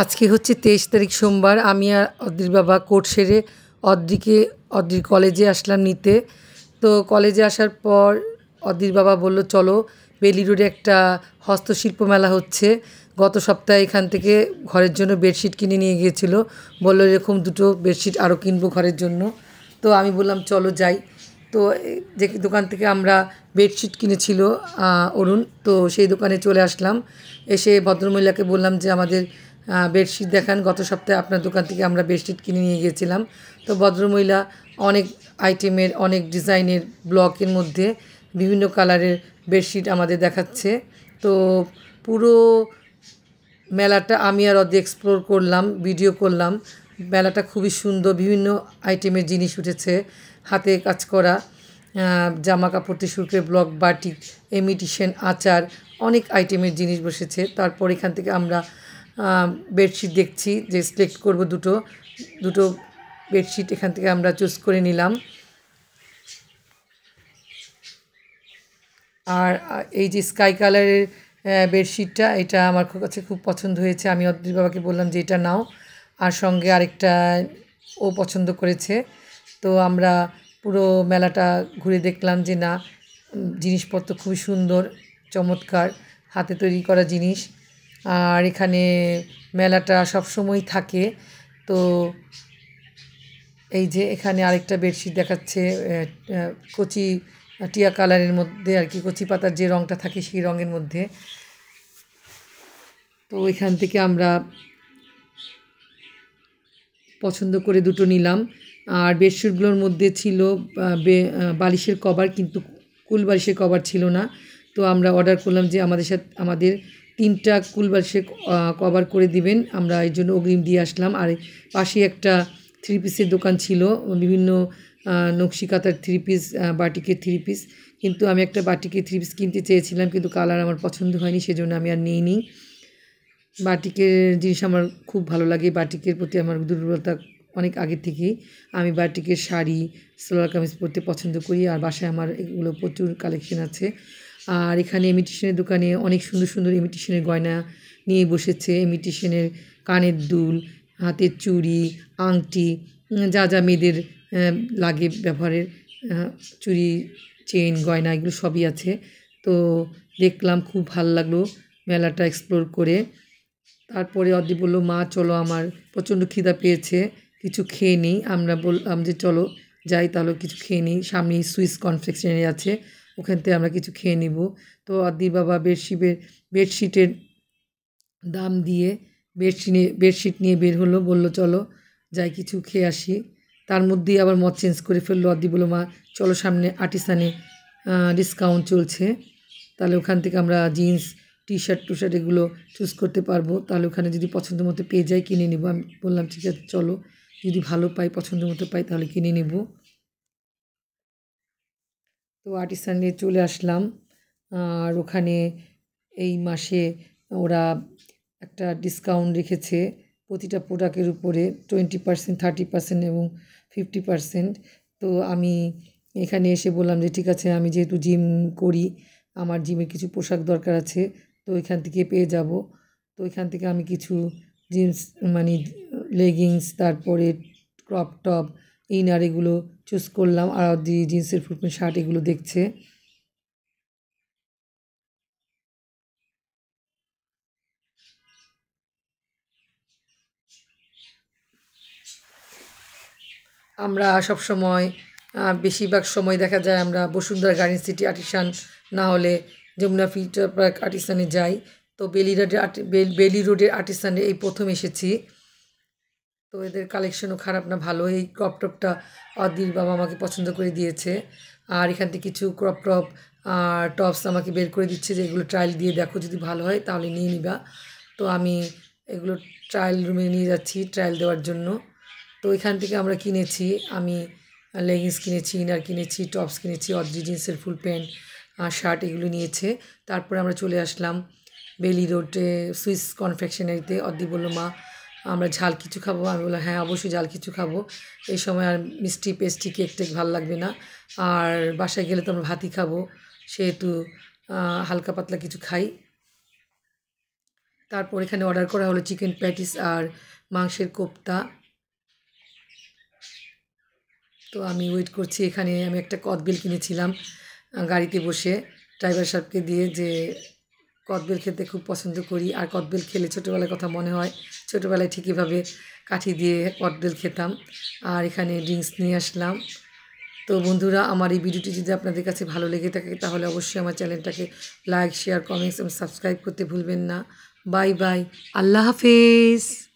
আজকে হচ্ছে তেইশ তারিখ সোমবার আমি আর অদ্রির বাবা কোর্ট সেরে অদ্রিকে অদ্রির কলেজে আসলাম নিতে তো কলেজে আসার পর অদ্রির বাবা বলল চলো বেলি রোডে একটা হস্তশিল্প মেলা হচ্ছে গত সপ্তাহে এখান থেকে ঘরের জন্য বেডশিট কিনে নিয়ে গিয়েছিল বললো এরকম দুটো বেডশিট আরও কিনবো ঘরের জন্য তো আমি বললাম চলো যাই তো যে দোকান থেকে আমরা বেডশিট কিনেছিল অরুণ তো সেই দোকানে চলে আসলাম এসে ভদ্রমহিলাকে বললাম যে আমাদের বেডশিট দেখান গত সপ্তাহে আপনার দোকান থেকে আমরা বেডশিট কিনে নিয়ে গিয়েছিলাম তো ভদ্রমহিলা অনেক আইটেমের অনেক ডিজাইনের ব্লকের মধ্যে বিভিন্ন কালারের বেডশিট আমাদের দেখাচ্ছে তো পুরো মেলাটা আমি আর অর্ধে এক্সপ্লোর করলাম ভিডিও করলাম মেলাটা খুবই সুন্দর বিভিন্ন আইটেমের জিনিস উঠেছে হাতে কাজ করা জামা কাপড় থেকে ব্লক বাটিক এমিটিশন আচার অনেক আইটেমের জিনিস বসেছে তারপর এখান থেকে আমরা বেডশিট দেখছি যে সিলেক্ট করব দুটো দুটো বেডশিট এখান থেকে আমরা চুজ করে নিলাম আর এই যে স্কাই কালারের বেডশিটটা এটা আমার কাছে খুব পছন্দ হয়েছে আমি অদ্রি বাবাকে বললাম যে এটা নাও আর সঙ্গে আরেকটা ও পছন্দ করেছে তো আমরা পুরো মেলাটা ঘুরে দেখলাম যে না জিনিসপত্র খুবই সুন্দর চমৎকার হাতে তৈরি করা জিনিস আর এখানে মেলাটা সব সময় থাকে তো এই যে এখানে আরেকটা বেডশিট দেখাচ্ছে কচি টিয়া কালারের মধ্যে আর কি কচি পাতার যে রঙটা থাকে সেই রঙের মধ্যে তো এখান থেকে আমরা পছন্দ করে দুটো নিলাম আর বেডশিটগুলোর মধ্যে ছিল বালিশের কভার কিন্তু কুল বালিশের কভার ছিল না তো আমরা অর্ডার করলাম যে আমাদের সাথে আমাদের তিনটা সে কভার করে দিবেন আমরা এই জন্য অগ্রিম দিয়ে আসলাম আর পাশে একটা থ্রি পিসের দোকান ছিল বিভিন্ন নকশি কাতার থ্রি পিস বাটিকের থ্রি পিস কিন্তু আমি একটা বাটিকের থ্রি পিস কিনতে চেয়েছিলাম কিন্তু কালার আমার পছন্দ হয়নি সেজন্য আমি আর নিইনি বাটিকের জিনিস আমার খুব ভালো লাগে বাটিকের প্রতি আমার দুর্বলতা অনেক আগে থেকেই আমি বাটিকের শাড়ি সোলার কামিজ পরতে পছন্দ করি আর বাসায় আমার এগুলো প্রচুর কালেকশন আছে আর এখানে ইমিটেশনের দোকানে অনেক সুন্দর সুন্দর ইমিটেশনের গয়না নিয়ে বসেছে ইমিটেশনের কানের দুল হাতের চুড়ি আংটি যা যা মেয়েদের লাগে ব্যবহারের চুড়ি চেন গয়না এগুলো সবই আছে তো দেখলাম খুব ভালো লাগলো মেলাটা এক্সপ্লোর করে তারপরে অদি বললো মা চলো আমার প্রচণ্ড খিদা পেয়েছে কিছু খেয়ে নিই আমরা বললাম যে চলো যাই তাহলে কিছু খেয়ে নিই সামনেই সুইস কনফেকশনারি আছে ওখান থেকে আমরা কিছু খেয়ে নিব তো আদি বাবা বেডশিটের বেডশিটের দাম দিয়ে বেডশিট নিয়ে বেডশিট নিয়ে বের হলো বলল চলো যাই কিছু খেয়ে আসি তার মধ্যেই আবার মত চেঞ্জ করে ফেললো আদি বললো মা চলো সামনে আর্টিসানে ডিসকাউন্ট চলছে তাহলে ওখান থেকে আমরা jeans T shirt two shirt এগুলো চুজ করতে পারবো তাহলে ওখানে যদি পছন্দ মতো পেয়ে যাই কিনে নেবো আমি বললাম ঠিক আছে চলো যদি ভালো পাই পছন্দ মতো পাই তাহলে কিনে নেবো তো আর্টিস্টান নিয়ে চলে আসলাম আর ওখানে এই মাসে ওরা একটা ডিসকাউন্ট রেখেছে প্রতিটা প্রোডাক্টের উপরে টোয়েন্টি পার্সেন্ট থার্টি পার্সেন্ট এবং ফিফটি পার্সেন্ট তো আমি এখানে এসে বললাম যে ঠিক আছে আমি যেহেতু জিম করি আমার জিমে কিছু পোশাক দরকার আছে তো এখান থেকে পেয়ে যাব তো এখান থেকে আমি কিছু জিন্স মানে লেগিংস তারপরে ক্রপ টপ এই এগুলো চুজ করলাম আর দি জিন্সের ফুটপ্রিন্ট শার্ট এগুলো দেখছে আমরা সব সময় বেশিরভাগ সময় দেখা যায় আমরা বসুন্ধরা গার্ডেন সিটি আর্টিসান না হলে যমুনা ফিল্টার পার্ক আর্টিসানে যাই তো বেলি রোডের বেলি রোডের আর্টিসানে এই প্রথম এসেছি তো এদের কালেকশনও খারাপ না ভালো এই ক্রপ টপটা আদির বাবা আমাকে পছন্দ করে দিয়েছে আর এখান থেকে কিছু ক্রপ টপ আর টপস আমাকে বের করে দিচ্ছে যে এগুলো ট্রায়াল দিয়ে দেখো যদি ভালো হয় তাহলে নিয়ে নিবা তো আমি এগুলো ট্রায়াল রুমে নিয়ে যাচ্ছি ট্রায়াল দেওয়ার জন্য তো এখান থেকে আমরা কিনেছি আমি লেগিংস কিনেছি ইনার কিনেছি টপস কিনেছি অদ্রি জিন্সের ফুল প্যান্ট আর শার্ট এগুলো নিয়েছে তারপরে আমরা চলে আসলাম বেলি রোডে সুইস কনফেকশনারিতে অদ্রি বললো মা আমরা ঝাল কিছু খাবো আমি বললাম হ্যাঁ অবশ্যই ঝাল কিছু খাবো এই সময় আর মিষ্টি পেস্টি কেক টেক ভালো লাগবে না আর বাসায় গেলে তো আমরা ভাতই খাবো সেহেতু হালকা পাতলা কিছু খাই তারপর এখানে অর্ডার করা হলো চিকেন প্যাটিস আর মাংসের কোপ্তা তো আমি ওয়েট করছি এখানে আমি একটা কদবিল কিনেছিলাম গাড়িতে বসে ড্রাইভার সাহেবকে দিয়ে যে কদবেল খেতে খুব পছন্দ করি আর কদবেল খেলে ছোটোবেলার কথা মনে হয় ছোটোবেলায় ঠিকইভাবে কাঠি দিয়ে কদবেল খেতাম আর এখানে ড্রিঙ্কস নিয়ে আসলাম তো বন্ধুরা আমার এই ভিডিওটি যদি আপনাদের কাছে ভালো লেগে থাকে তাহলে অবশ্যই আমার চ্যানেলটাকে লাইক শেয়ার কমেন্টস এবং সাবস্ক্রাইব করতে ভুলবেন না বাই বাই আল্লাহ হাফেজ